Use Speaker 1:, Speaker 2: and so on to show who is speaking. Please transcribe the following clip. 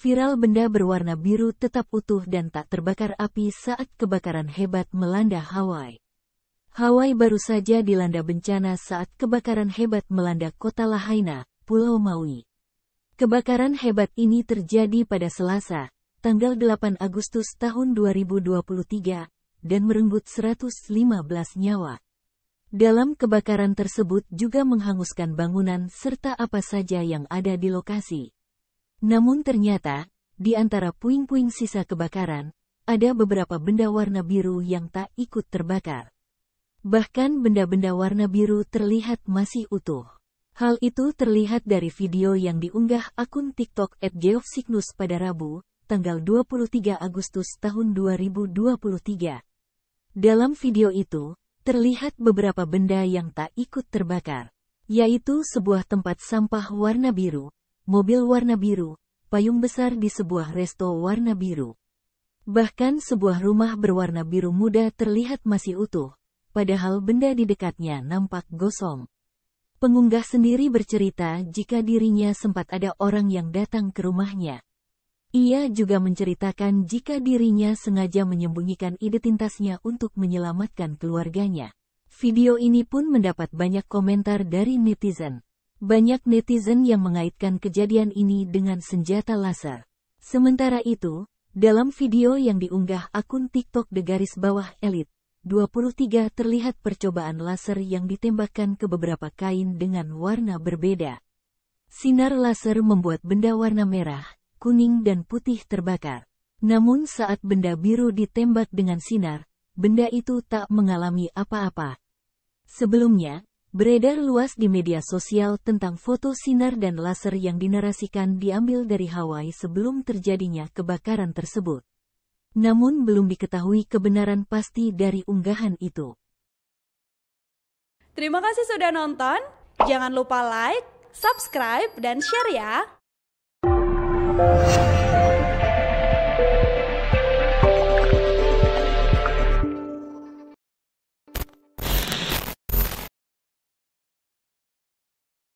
Speaker 1: viral benda berwarna biru tetap utuh dan tak terbakar api saat kebakaran hebat melanda Hawaii. Hawaii baru saja dilanda bencana saat kebakaran hebat melanda kota Lahaina, Pulau Maui. Kebakaran hebat ini terjadi pada Selasa, tanggal 8 Agustus tahun 2023, dan merenggut 115 nyawa. Dalam kebakaran tersebut juga menghanguskan bangunan serta apa saja yang ada di lokasi. Namun ternyata, di antara puing-puing sisa kebakaran, ada beberapa benda warna biru yang tak ikut terbakar. Bahkan benda-benda warna biru terlihat masih utuh. Hal itu terlihat dari video yang diunggah akun TikTok at Geofsignus pada Rabu, tanggal 23 Agustus tahun 2023. Dalam video itu, terlihat beberapa benda yang tak ikut terbakar, yaitu sebuah tempat sampah warna biru, mobil warna biru, payung besar di sebuah resto warna biru. Bahkan sebuah rumah berwarna biru muda terlihat masih utuh, padahal benda di dekatnya nampak gosong. Pengunggah sendiri bercerita jika dirinya sempat ada orang yang datang ke rumahnya. Ia juga menceritakan jika dirinya sengaja menyembunyikan identitasnya untuk menyelamatkan keluarganya. Video ini pun mendapat banyak komentar dari netizen. Banyak netizen yang mengaitkan kejadian ini dengan senjata laser. Sementara itu, dalam video yang diunggah akun TikTok de garis bawah elit, 23 terlihat percobaan laser yang ditembakkan ke beberapa kain dengan warna berbeda. Sinar laser membuat benda warna merah, kuning dan putih terbakar. Namun saat benda biru ditembak dengan sinar, benda itu tak mengalami apa-apa. Sebelumnya, Beredar luas di media sosial tentang foto sinar dan laser yang dinarasikan diambil dari Hawaii sebelum terjadinya kebakaran tersebut. Namun belum diketahui kebenaran pasti dari unggahan itu. Terima kasih sudah nonton. Jangan lupa like, subscribe, dan share ya.